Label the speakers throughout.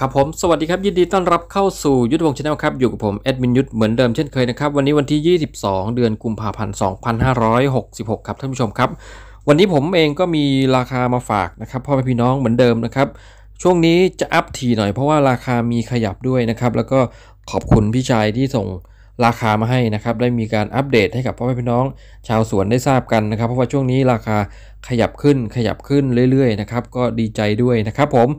Speaker 1: ครับผมสวัสดีครับยินดีต้อนรับเข้าสู่ยุทธวงศ์ชาแนลครับอยู่กับผมแอดมินยุทธเหมือนเดิมเช่นเคยนะครับวันนี้วันที่ 22 เดือนกุมภาพันธ์2566ครับท่านผู้ชมครับ วันนี้ผมเองก็มีราคามาฝากนะครับพ่อแม่พี่น้องเหมือนเดิมนะครับช่วงนี้จะอัพทีหน่อยเพราะว่าราคามีขยับด้วยนะครับแล้วก็ขอบคุณพี่ชายที่ส่งราคามาให้นะครับได้มีการอัปเดตให้กับพ่อแม่พี่น้องชาวสวนได้ทราบกันนะครับเพราะว่าช่วงนี้ราคาขยับขึ้นขยับขึ้นเรื่อยๆนะครับก็ดีใจด้วยนะครับผม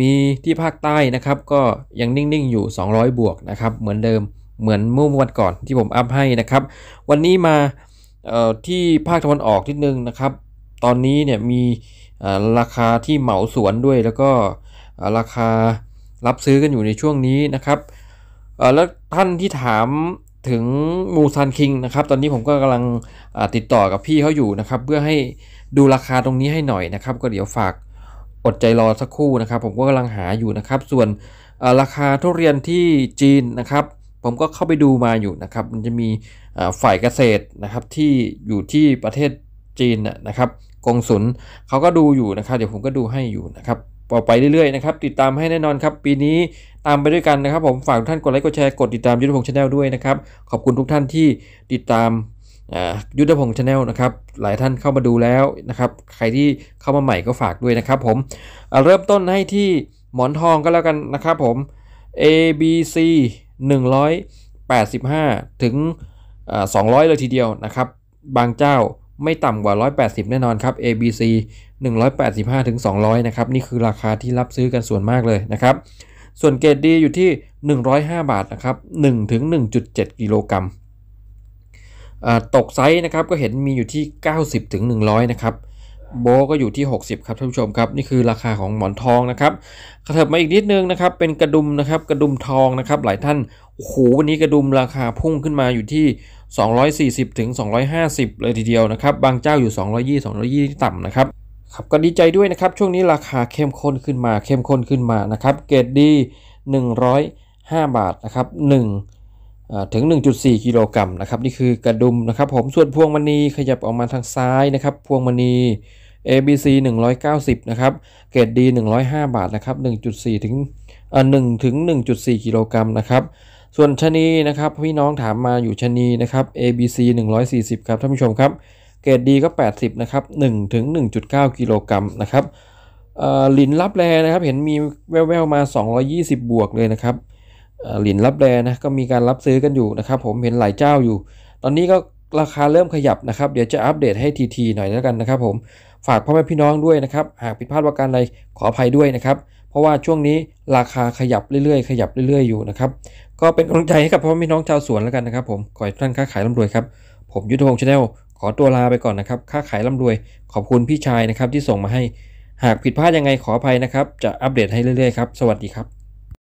Speaker 1: มีที่ภาคใต้นะครับก็ยังนิ่งๆ อยู่ 200 บวกนะครับเหมือนเดิมเหมือนเมื่อวันก่อนที่ผมอัพให้นะครับ วันนี้มาที่ภาคตะวันออกนิดนึงนะครับ ตอนนี้เนี่ยมีราคาที่เหมาสวนด้วย แล้วก็ราคารับซื้อกันอยู่ในช่วงนี้นะครับแล้วท่านที่ถามถึงมูซันคิงนะครับตอนนี้ผมก็กำลังติดต่อกับพี่เขาอยู่นะครับเพื่อให้ดูราคาตรงนี้ให้หน่อยนะครับ ก็เดี๋ยวฝากอดใจรอสักครู่นะครับ ผมก็กำลังหาอยู่นะครับ ส่วนราคาทุเรียนที่จีนนะครับ ผมก็เข้าไปดูมาอยู่นะครับ มันจะมีฝ่ายเกษตรนะครับที่อยู่ที่ประเทศจีนนะครับ กงสุลเขาก็ดูอยู่นะครับ เดี๋ยวผมก็ดูให้อยู่นะครับต่อไปเรื่อยๆนะครับติดตามให้แน่นอนครับ ปีนี้ตามไปด้วยกันนะครับผมฝากทุกท่านกดไลค์กดแชร์กดติดตามยูทูบของชาแนลด้วยนะครับ ขอบคุณทุกท่านที่ติดตามยุทธพงศ์ชาแนลนะครับหลายท่านเข้ามาดูแล้วนะครับใครที่เข้ามาใหม่ก็ฝากด้วยนะครับผม เริ่มต้นให้ที่หมอนทองก็แล้วกันนะครับผม ABC 185ถึง200 เลยทีเดียวนะครับ บางเจ้าไม่ต่ำกว่า 180 แน่นอนครับ ABC 185ถึง200 นะครับ นี่คือราคาที่รับซื้อกันส่วนมากเลยนะครับ ส่วนเกรดดีอยู่ที่ 105 บาทนะครับ1ถึง1.7กิโลกรัมตกไซส์นะครับก็เห็นมีอยู่ที่ 90ถึงหนึนะครับโบก็อยู่ที่ 60ครับท่านผู้ชมครับนี่คือราคาของหมอนทองนะครับกระเถิบมาอีกนิดนึงนะครับเป็นกระดุมนะครับกระดุมทองนะครับหลายท่านโอ้โหวันนี้กระดุมราคาพุ่งขึ้นมาอยู่ที่ 240ถึง250 เลยทีเดียวนะครับ บางเจ้าอยู่220 220ต่ำนะครับครับก็ดีใจด้วยนะครับช่วงนี้ราคาเข้มข้นขึ้นมาเข้มข้นขึ้นมานะครับเกรดดี105 บาทนะครับ1ถึง 1.4 กิโลกรัมนะครับ นี่คือกระดุม นะครับ ผมส่วนพวงมณีขยับออกมาทางซ้าย นะครับ พวงมณี ABC 190 นะครับ เกรดดี 105 บาท นะครับ 1.4 ถึงอ่1ถึง 1.4 กิโลกรัมนะครับ ส่วนชนีนะครับ พี่น้องถามมาอยู่ชนีนะครับ ABC 140 ครับ ท่านผู้ชมครับ เกรดดีก็ 80 นะครับ 1 ถึง 1.9 กิโลกรัมนะครับหลินรับแงนะครับ เห็นมีแววๆ มา 220 บวกเลย นะครับหลินรับแรนะก็มีการรับซื้อกันอยู่นะครับผมเห็นหลายเจ้าอยู่ ตอนนี้ก็ราคาเริ่มขยับนะครับเดี๋ยวจะอัปเดตให้ทีๆหน่อยแล้วกันนะครับผมฝากพ่อแม่พี่น้องด้วยนะครับหากผิดพลาดว่าการใดขออภัยด้วยนะครับเพราะว่าช่วงนี้ราคาขยับเรื่อยๆขยับเรื่อยๆอยู่นะครับก็เป็นกำลังใจให้กับพ่อแม่พี่น้องชาวสวนแล้วกันนะครับผมขอให้ท่านค้าขายร่ำรวยครับผมยุทธพงษ์ชาแนลขอตัวลาไปก่อนนะครับค้าขายร่ำรวย ขอบคุณพี่ชายนะครับที่ส่งมาให้หากผิดพลาดยังไงขออภัยนะครับจะอัปเดตให้เรื่อยๆครับสวัสดีครับ